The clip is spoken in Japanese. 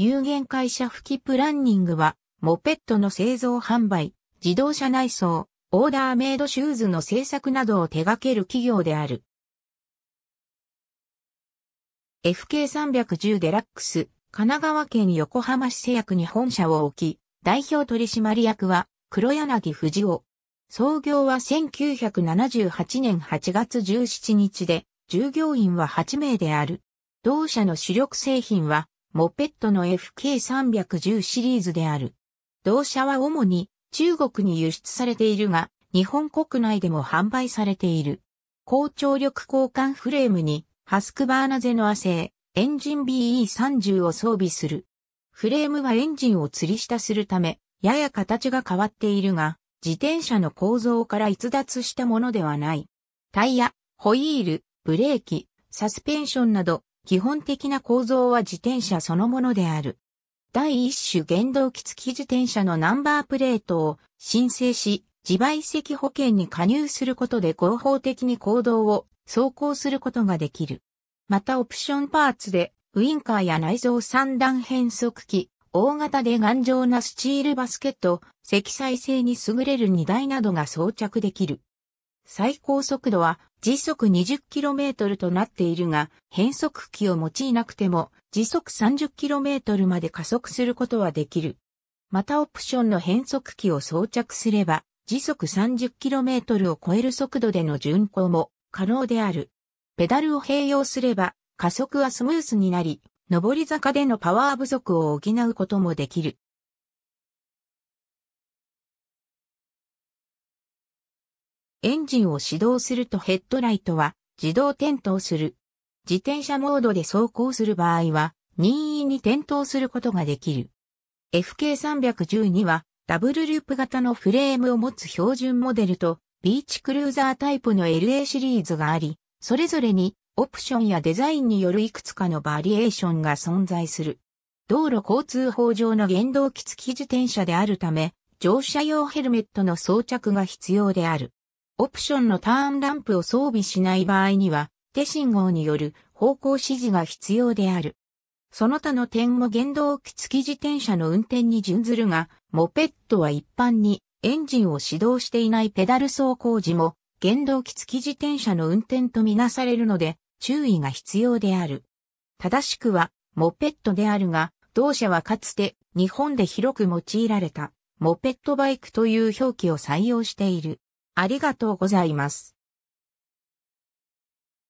有限会社吹きプランニングは、モペットの製造販売、自動車内装、オーダーメイドシューズの製作などを手掛ける企業である。FK310 デラックス、神奈川県横浜市製薬に本社を置き、代表取締役は黒柳藤夫。創業は1978年8月17日で、従業員は8名である。同社の主力製品は、モペットの FK310 シリーズである。同社は主に中国に輸出されているが、日本国内でも販売されている。高張力交換フレームにハスクバーナゼノア製エンジン BE30 を装備する。フレームはエンジンを吊り下するため、やや形が変わっているが、自転車の構造から逸脱したものではない。タイヤ、ホイール、ブレーキ、サスペンションなど基本的な構造は自転車そのものである。第一種原動機付き自転車のナンバープレートを申請し、自賠責保険に加入することで合法的に行動を走行することができる。またオプションパーツで、ウインカーや内蔵三段変速機、大型で頑丈なスチールバスケット、積載性に優れる荷台などが装着できる。最高速度は時速 20km となっているが、変速機を用いなくても時速 30km まで加速することはできる。またオプションの変速機を装着すれば、時速 30km を超える速度での巡航も可能である。ペダルを併用すれば、加速はスムースになり、上り坂でのパワー不足を補うこともできる。エンジンを始動するとヘッドライトは自動点灯する。自転車モードで走行する場合は任意に点灯することができる。FK312 はダブルループ型のフレームを持つ標準モデルとビーチクルーザータイプの LA シリーズがあり、それぞれにオプションやデザインによるいくつかのバリエーションが存在する。道路交通法上の原動機付き自転車であるため、乗車用ヘルメットの装着が必要である。オプションのターンランプを装備しない場合には、手信号による方向指示が必要である。その他の点も原動機付き自転車の運転に準ずるが、モペットは一般にエンジンを始動していないペダル走行時も、原動機付き自転車の運転とみなされるので、注意が必要である。正しくは、モペットであるが、同社はかつて日本で広く用いられた、モペットバイクという表記を採用している。ありがとうございます。